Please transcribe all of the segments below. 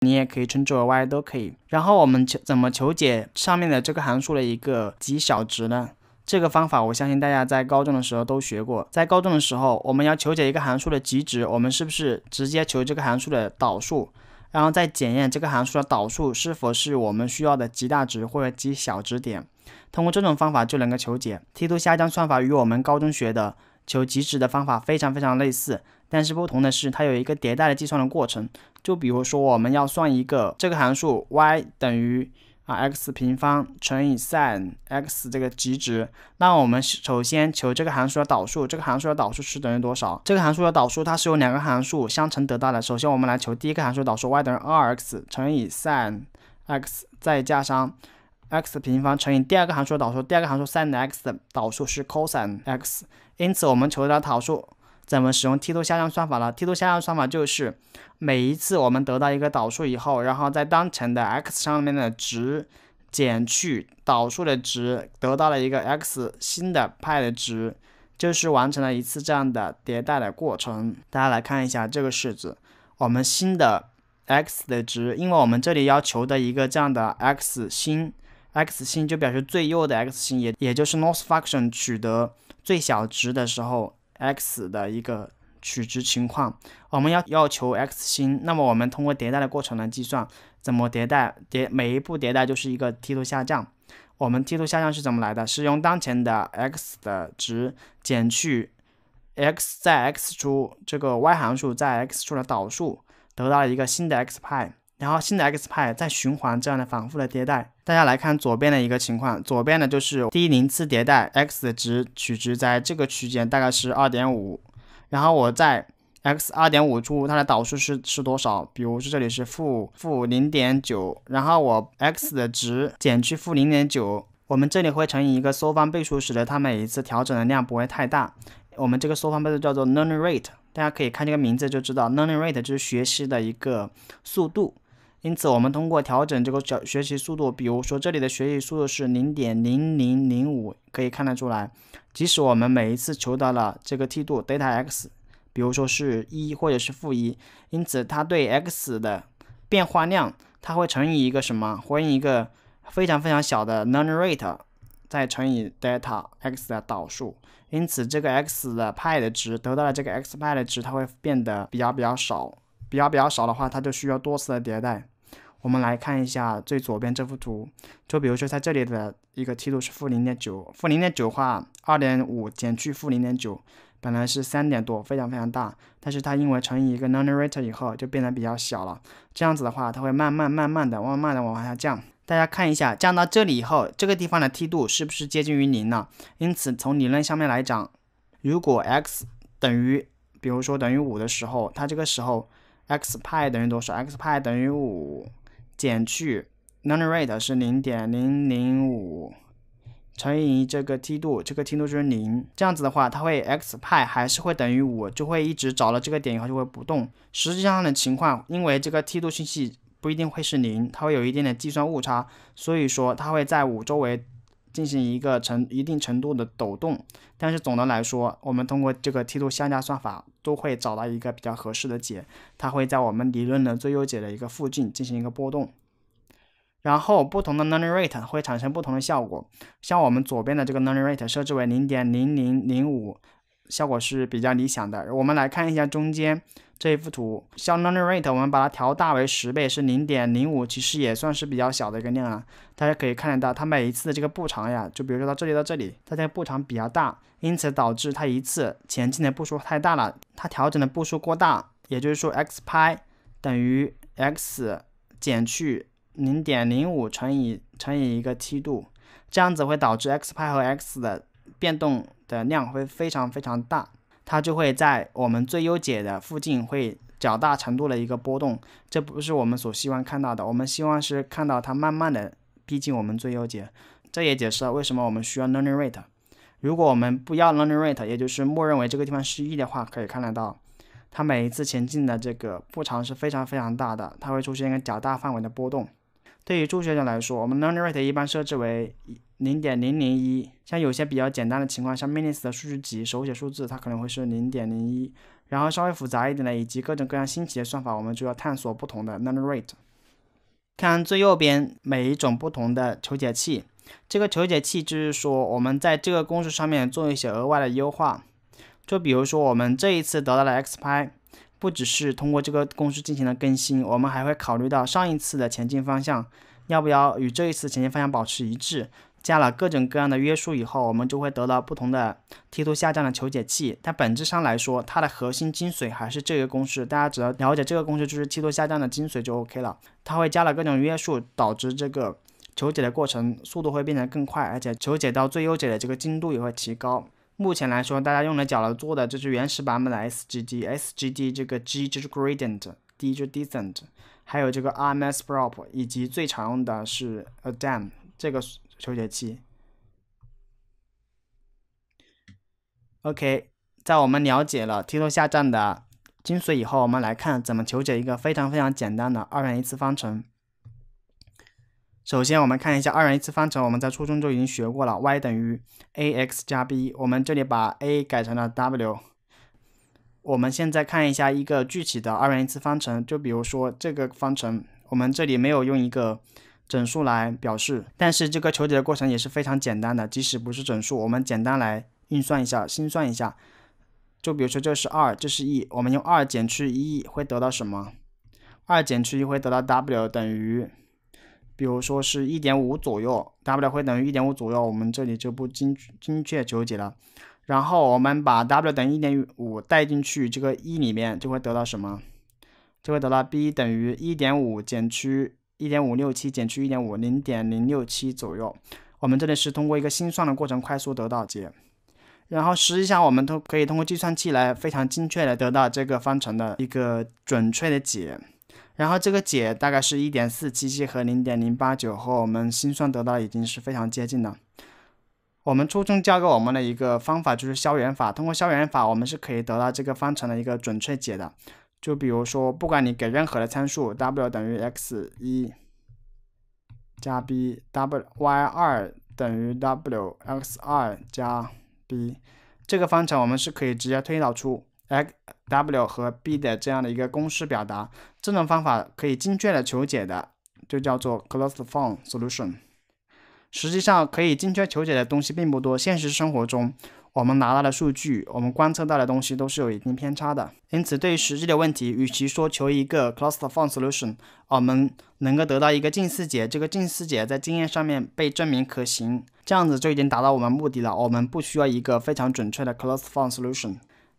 你也可以称之为 y 都可以。然后我们求怎么求解上面的这个函数的一个极小值呢？这个方法我相信大家在高中的时候都学过。在高中的时候，我们要求解一个函数的极值，我们是不是直接求这个函数的导数，然后再检验这个函数的导数是否是我们需要的极大值或者极小值点？通过这种方法就能够求解。梯度下降算法与我们高中学的。求极值的方法非常非常类似，但是不同的是它有一个迭代的计算的过程。就比如说我们要算一个这个函数 y 等于啊 x 平方乘以 sin x 这个极值，那我们首先求这个函数的导数，这个函数的导数是等于多少？这个函数的导数它是由两个函数相乘得到的。首先我们来求第一个函数导数，y 等于二 x 乘以 sin x 再加上 x 平方乘以第二个函数的导数，第二个函数 sin x 的导数是 cos x。因此，我们求得导数怎么使用梯度下降算法呢？梯度下降算法就是每一次我们得到一个导数以后，然后在当前的 x 上面的值减去导数的值，得到了一个 x 新的派的值，就是完成了一次这样的迭代的过程。大家来看一下这个式子，我们新的 x 的值，因为我们这里要求的一个这样的 x 新，x 新就表示最右的 x 新，也也就是 loss function 取得。最小值的时候，x 的一个取值情况，我们要要求 x 星。那么我们通过迭代的过程来计算，怎么迭代？迭每一步迭代就是一个梯度下降。我们梯度下降是怎么来的？是用当前的 x 的值减去 x 在 x 处这个 y 函数在 x 处的导数，得到一个新的 x 派。然后新的 x 派在循环这样的反复的迭代，大家来看左边的一个情况，左边的就是第零次迭代，x 的值取值在这个区间大概是二点五，然后我在 x 二点五处，它的导数是是多少？比如说这里是负负零点九，然后我 x 的值减去负零点九，我们这里会乘以一个缩方倍数，使得它每一次调整的量不会太大。我们这个缩方倍数叫做 learning rate，大家可以看这个名字就知道，learning rate 就是学习的一个速度。因此，我们通过调整这个小学习速度，比如说这里的学习速度是零点零零零五，可以看得出来，即使我们每一次求得了这个梯度 delta x，比如说是一或者是负一，因此它对 x 的变化量，它会乘以一个什么？乘以一个非常非常小的 learn rate，再乘以 delta x 的导数。因此，这个 x 的派的值得到了这个 x 派的值，它会变得比较比较少，比较比较少的话，它就需要多次的迭代。我们来看一下最左边这幅图，就比如说在这里的一个梯度是负零点九，负零点九话，二点五减去负零点九，本来是三点多，非常非常大，但是它因为乘以一个 numerator 以后，就变得比较小了。这样子的话，它会慢慢慢慢的，慢慢的往下降。大家看一下，降到这里以后，这个地方的梯度是不是接近于零呢？因此，从理论上面来讲，如果 x 等于，比如说等于五的时候，它这个时候 x pi 等于多少？x pi 等于五。减去 learning rate 是零点零零五乘以这个梯度，这个梯度就是零，这样子的话，它会 x 派还是会等于五，就会一直找到这个点以后就会不动。实际上的情况，因为这个梯度信息不一定会是零，它会有一点点计算误差，所以说它会在五周围。进行一个程一定程度的抖动，但是总的来说，我们通过这个梯度相加算法都会找到一个比较合适的解，它会在我们理论的最优解的一个附近进行一个波动。然后不同的 learning rate 会产生不同的效果，像我们左边的这个 learning rate 设置为零点零零零五，效果是比较理想的。我们来看一下中间。这一幅图，learning rate 我们把它调大为十倍，是零点零五，其实也算是比较小的一个量了。大家可以看得到，它每一次的这个步长呀，就比如说到这里到这里，它这个步长比较大，因此导致它一次前进的步数太大了，它调整的步数过大，也就是说 x pi 等于 x 减去零点零五乘以乘以一个梯度，这样子会导致 x pi 和 x 的变动的量会非常非常大。它就会在我们最优解的附近会较大程度的一个波动，这不是我们所希望看到的。我们希望是看到它慢慢的逼近我们最优解。这也解释了为什么我们需要 learning rate。如果我们不要 learning rate，也就是默认为这个地方是一的话，可以看得到，它每一次前进的这个步长是非常非常大的，它会出现一个较大范围的波动。对于初学者来说，我们 learning rate 一般设置为零点零零一。像有些比较简单的情况，像 m i n i s 的数据集，手写数字，它可能会是零点零一。然后稍微复杂一点的，以及各种各样新奇的算法，我们就要探索不同的 learning rate。看最右边每一种不同的求解器，这个求解器就是说我们在这个公式上面做一些额外的优化。就比如说我们这一次得到了 x pi。不只是通过这个公式进行了更新，我们还会考虑到上一次的前进方向，要不要与这一次前进方向保持一致？加了各种各样的约束以后，我们就会得到不同的梯度下降的求解器。但本质上来说，它的核心精髓还是这个公式。大家只要了解这个公式就是梯度下降的精髓就 OK 了。它会加了各种约束，导致这个求解的过程速度会变得更快，而且求解到最优解的这个精度也会提高。目前来说，大家用来主了做的就是原始版本的 SGD，SGD 这个 G 就是 Gradient，D 就是 Descent，还有这个 RMSProp，以及最常用的是 Adam 这个求解器。OK，在我们了解了梯度下降的精髓以后，我们来看怎么求解一个非常非常简单的二元一次方程。首先，我们看一下二元一次方程，我们在初中就已经学过了，y 等于 ax 加 b。我们这里把 a 改成了 w。我们现在看一下一个具体的二元一次方程，就比如说这个方程，我们这里没有用一个整数来表示，但是这个求解的过程也是非常简单的。即使不是整数，我们简单来运算一下，心算一下。就比如说这是二，这是 e，我们用二减去一会得到什么？二减去一会得到 w 等于。比如说是一点五左右，W 会等于一点五左右，我们这里就不精精确求解了。然后我们把 W 等于一点五带进去这个一里面，就会得到什么？就会得到 B 等于一点五减去一点五六七减去一点五零点零六七左右。我们这里是通过一个心算的过程快速得到解。然后实际上我们都可以通过计算器来非常精确的得到这个方程的一个准确的解。然后这个解大概是一点四七七和零点零八九，和我们心算得到已经是非常接近的。我们初中教给我们的一个方法就是消元法，通过消元法，我们是可以得到这个方程的一个准确解的。就比如说，不管你给任何的参数，w 等于 x 一加 b，w y 二等于 w x 二加 b，这个方程我们是可以直接推导出。x、w 和 b 的这样的一个公式表达，这种方法可以精确的求解的，就叫做 closed form solution。实际上，可以精确求解的东西并不多。现实生活中，我们拿到的数据，我们观测到的东西都是有一定偏差的。因此，对于实际的问题，与其说求一个 closed form solution，我们能够得到一个近似解，这个近似解在经验上面被证明可行，这样子就已经达到我们目的了。我们不需要一个非常准确的 closed form solution。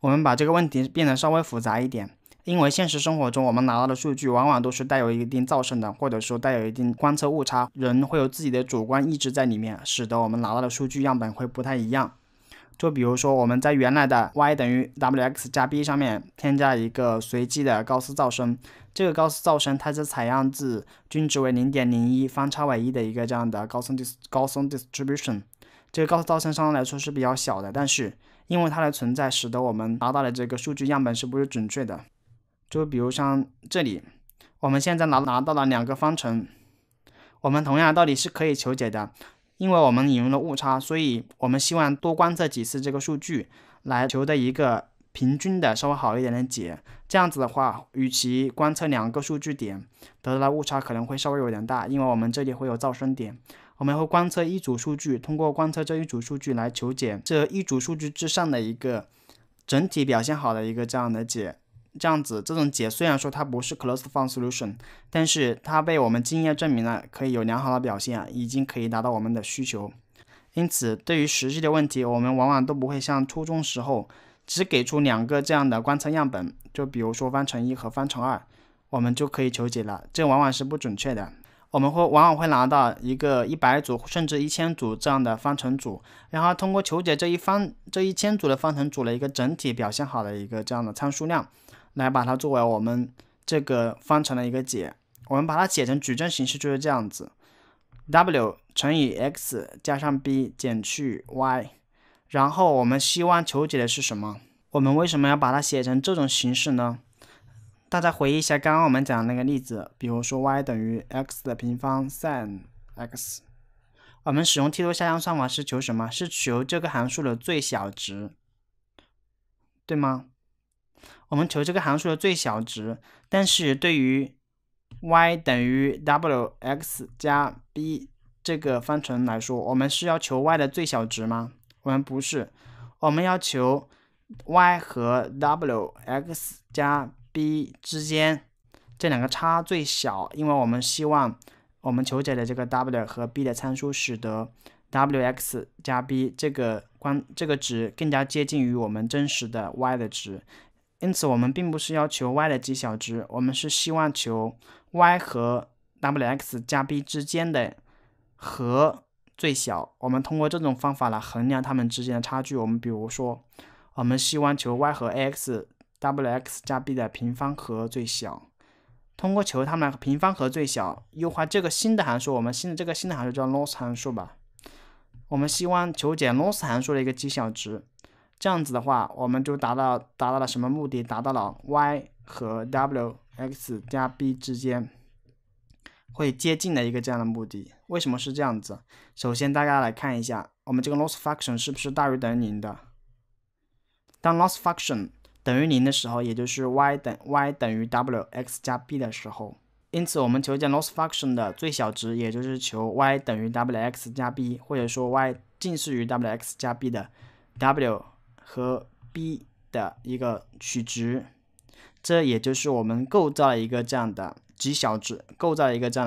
我们把这个问题变得稍微复杂一点，因为现实生活中我们拿到的数据往往都是带有一定噪声的，或者说带有一定观测误差，人会有自己的主观意志在里面，使得我们拿到的数据样本会不太一样。就比如说我们在原来的 y 等于 w x 加 b 上面添加一个随机的高斯噪声，这个高斯噪声它是采样自均值为零点零一、方差为一的一个这样的高松 dis 高松 distribution。这个高斯噪声相对来说是比较小的，但是。因为它的存在，使得我们拿到的这个数据样本是不是准确的？就比如像这里，我们现在拿拿到了两个方程，我们同样道理是可以求解的。因为我们引入了误差，所以我们希望多观测几次这个数据，来求得一个平均的稍微好一点的解。这样子的话，与其观测两个数据点得到的误差可能会稍微有点大，因为我们这里会有噪声点。我们会观测一组数据，通过观测这一组数据来求解这一组数据之上的一个整体表现好的一个这样的解。这样子，这种解虽然说它不是 closed form solution，但是它被我们经验证明了可以有良好的表现，已经可以达到我们的需求。因此，对于实际的问题，我们往往都不会像初中时候只给出两个这样的观测样本，就比如说方程一和方程二，我们就可以求解了。这往往是不准确的。我们会往往会拿到一个一百组甚至一千组这样的方程组，然后通过求解这一方这一千组的方程组的一个整体表现好的一个这样的参数量，来把它作为我们这个方程的一个解。我们把它写成矩阵形式就是这样子，w 乘以 x 加上 b 减去 y。然后我们希望求解的是什么？我们为什么要把它写成这种形式呢？大家回忆一下刚刚我们讲的那个例子，比如说 y 等于 x 的平方 sinx，我们使用梯度下降算法是求什么？是求这个函数的最小值，对吗？我们求这个函数的最小值。但是对于 y 等于 wx 加 b 这个方程来说，我们是要求 y 的最小值吗？我们不是，我们要求 y 和 wx 加。b 之间这两个差最小，因为我们希望我们求解的这个 w 和 b 的参数使得 wx 加 b 这个关这个值更加接近于我们真实的 y 的值。因此，我们并不是要求 y 的极小值，我们是希望求 y 和 wx 加 b 之间的和最小。我们通过这种方法来衡量它们之间的差距。我们比如说，我们希望求 y 和 x。w x 加 b 的平方和最小。通过求它们平方和最小，优化这个新的函数，我们新的这个新的函数叫 loss 函数吧。我们希望求解 loss 函数的一个极小值。这样子的话，我们就达到达到了什么目的？达到了 y 和 w x 加 b 之间会接近的一个这样的目的。为什么是这样子？首先大家来看一下，我们这个 loss function 是不是大于等于0的？当 loss function 等于零的时候，也就是 y 等 y 等于 w x 加 b 的时候。因此，我们求解 loss function 的最小值，也就是求 y 等于 w x 加 b，或者说 y 近似于 w x 加 b 的 w 和 b 的一个取值。这也就是我们构造一个这样的极小值，构造一个这样的。